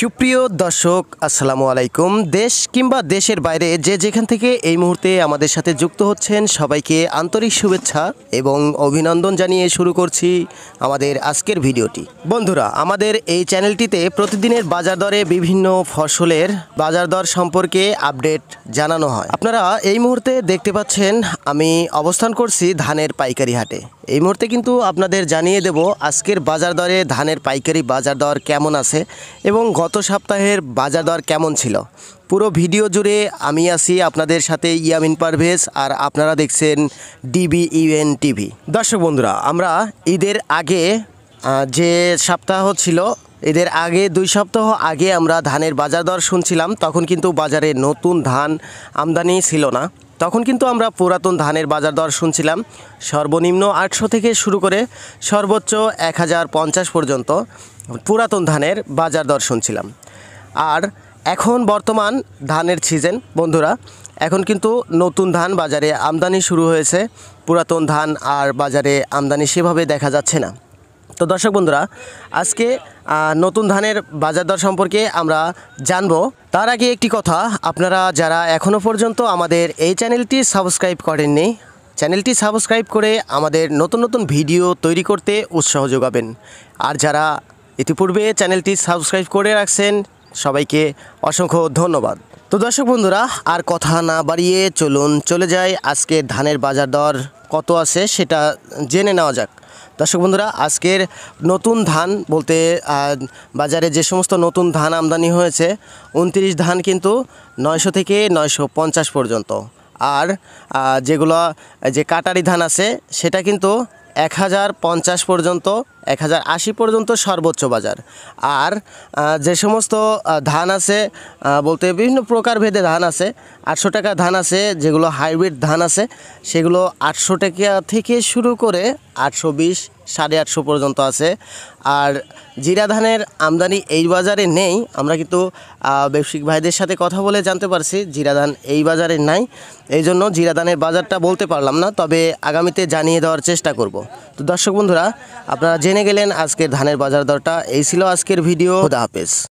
সুপ্রিয় দর্শক আসসালামু আলাইকুম দেশ কিংবা দেশের বাইরে যে যেখান থেকে এই মুহূর্তে আমাদের সাথে যুক্ত হচ্ছেন সবাইকে আন্তরিক শুভেচ্ছা এবং অভিনন্দন জানিয়ে শুরু করছি আমাদের আজকের ভিডিওটি বন্ধুরা আমাদের এই চ্যানেলটিতে প্রতিদিনের বাজার দরে বিভিন্ন ফসলের বাজার দর সম্পর্কে আপডেট জানানো হয় আপনারা এই মুহূর্তে দেখতে পাচ্ছেন আমি অবস্থান করছি ধানের পাইকারি হাটে এই মুহূর্তে কিন্তু আপনাদের জানিয়ে দেব আজকের বাজার দরে ধানের পাইকারি বাজার দর কেমন আছে এবং গত সপ্তাহের বাজার দর কেমন ছিল পুরো ভিডিও জুড়ে আমি আছি আপনাদের সাথে ইয়ামিন পারভেজ আর আপনারা দেখছেন ডিবি ইউএন টিভি দর্শক বন্ধুরা আমরা ঈদের আগে যে সপ্তাহ ছিল এদের আগে দুই সপ্তাহ আগে আমরা ধানের বাজার দর শুনছিলাম তখন কিন্তু বাজারে নতুন ধান আমদানি ছিল না তখন কিন্তু আমরা পুরাতন ধানের বাজার দর শুনছিলাম সর্বনিম্ন আটশো থেকে শুরু করে সর্বোচ্চ এক পর্যন্ত পুরাতন ধানের বাজার দর শুনছিলাম আর এখন বর্তমান ধানের সিজন বন্ধুরা এখন কিন্তু নতুন ধান বাজারে আমদানি শুরু হয়েছে পুরাতন ধান আর বাজারে আমদানি সেভাবে দেখা যাচ্ছে না তো দর্শক বন্ধুরা আজকে নতুন ধানের বাজার দর সম্পর্কে আমরা জানব তার আগে একটি কথা আপনারা যারা এখনও পর্যন্ত আমাদের এই চ্যানেলটি সাবস্ক্রাইব করেননি চ্যানেলটি সাবস্ক্রাইব করে আমাদের নতুন নতুন ভিডিও তৈরি করতে উৎসাহ যোগাবেন আর যারা ইতিপূর্বে চ্যানেলটি সাবস্ক্রাইব করে রাখছেন সবাইকে অসংখ্য ধন্যবাদ তো দর্শক বন্ধুরা আর কথা না বাড়িয়ে চলুন চলে যাই আজকের ধানের বাজার দর কত আছে সেটা জেনে নেওয়া যাক দর্শক বন্ধুরা আজকের নতুন ধান বলতে বাজারে যে সমস্ত নতুন ধান আমদানি হয়েছে উনত্রিশ ধান কিন্তু নয়শো থেকে নয়শো পঞ্চাশ পর্যন্ত আর যেগুলো যে কাটারি ধান আছে সেটা কিন্তু এক হাজার পঞ্চাশ পর্যন্ত এক হাজার আশি পর্যন্ত সর্বোচ্চ বাজার আর যে সমস্ত ধান আছে বলতে বিভিন্ন প্রকার ভেদে ধান আছে আটশো টাকা ধান আছে যেগুলো হাইব্রিড ধান আছে সেগুলো আটশো টাকা থেকে শুরু করে আটশো বিশ সাড়ে আটশো পর্যন্ত আছে আর জিরা ধানের আমদানি এই বাজারে নেই আমরা কিন্তু ব্যবসায়িক ভাইদের সাথে কথা বলে জানতে পারছি জিরা ধান এই বাজারে নাই এই জন্য জিরা ধানের বাজারটা বলতে পারলাম না তবে আগামীতে জানিয়ে দেওয়ার চেষ্টা করব তো দর্শক বন্ধুরা আপনারা জেনে জেনে গেলেন আজকের ধানের বাজার দরটা এই ছিল আজকের ভিডিও খুদা হাফেজ